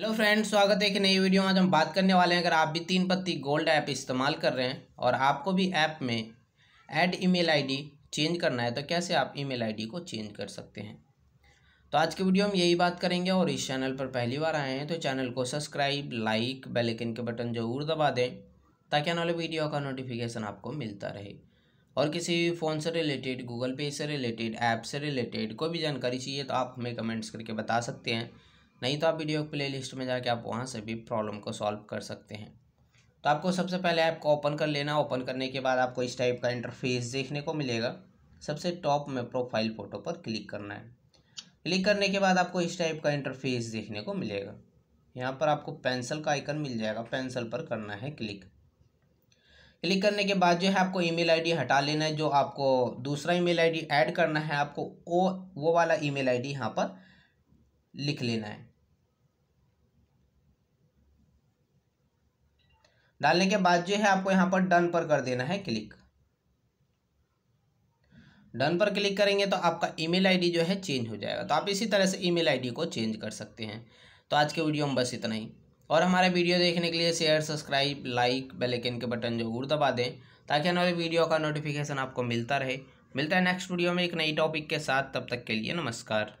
hello friends स्वागत है एक नई वीडियो में आज हम बात करने वाले हैं अगर आप भी तीन पत्ती गोल्ड ऐप इस्तेमाल कर रहे हैं और आपको भी ऐप में ऐड ईमेल आईडी चेंज करना है तो कैसे आप ईमेल आईडी को चेंज कर सकते हैं तो आज के वीडियो हम यही बात करेंगे और इस चैनल पर पहली बार आए हैं तो चैनल को सब्सक्राइब लाइक बेलकिन के बटन ज़रूर दबा दें ताकि आने वाले वीडियो का नोटिफिकेशन आपको मिलता रहे और किसी भी फ़ोन से रिलेटेड गूगल पे से रिलेटेड ऐप से रिलेटेड कोई भी जानकारी चाहिए तो आप हमें कमेंट्स करके बता सकते हैं नहीं तो आप वीडियो प्ले लिस्ट में जाके आप वहाँ से भी प्रॉब्लम को सॉल्व कर सकते हैं तो आपको सबसे पहले ऐप को ओपन कर लेना ओपन करने के बाद आपको इस टाइप का इंटरफेस देखने को मिलेगा सबसे टॉप में प्रोफाइल फ़ोटो पर क्लिक करना है क्लिक करने के बाद आपको इस टाइप का इंटरफेस देखने को मिलेगा यहाँ पर आपको पेंसिल का आइकन मिल जाएगा पेंसिल पर करना है क्लिक क्लिक करने के बाद जो है आपको ईमेल आईडी हटा लेना है जो आपको दूसरा ईमेल आईडी ऐड करना है आपको वो वो वाला ईमेल आईडी यहाँ पर लिख लेना है डालने के बाद जो है आपको यहाँ पर डन पर कर देना है क्लिक डन पर क्लिक करेंगे तो आपका ईमेल आईडी जो है चेंज हो जाएगा तो आप इसी तरह से ईमेल आईडी को चेंज कर सकते हैं तो आज के वीडियो में बस इतना ही और हमारा वीडियो देखने के लिए share subscribe like bell icon के बटन जरूर दबा दें ताकि हमारे वीडियो का नोटिफिकेशन आपको मिलता रहे मिलता है नेक्स्ट वीडियो में एक नई टॉपिक के साथ तब तक के लिए नमस्कार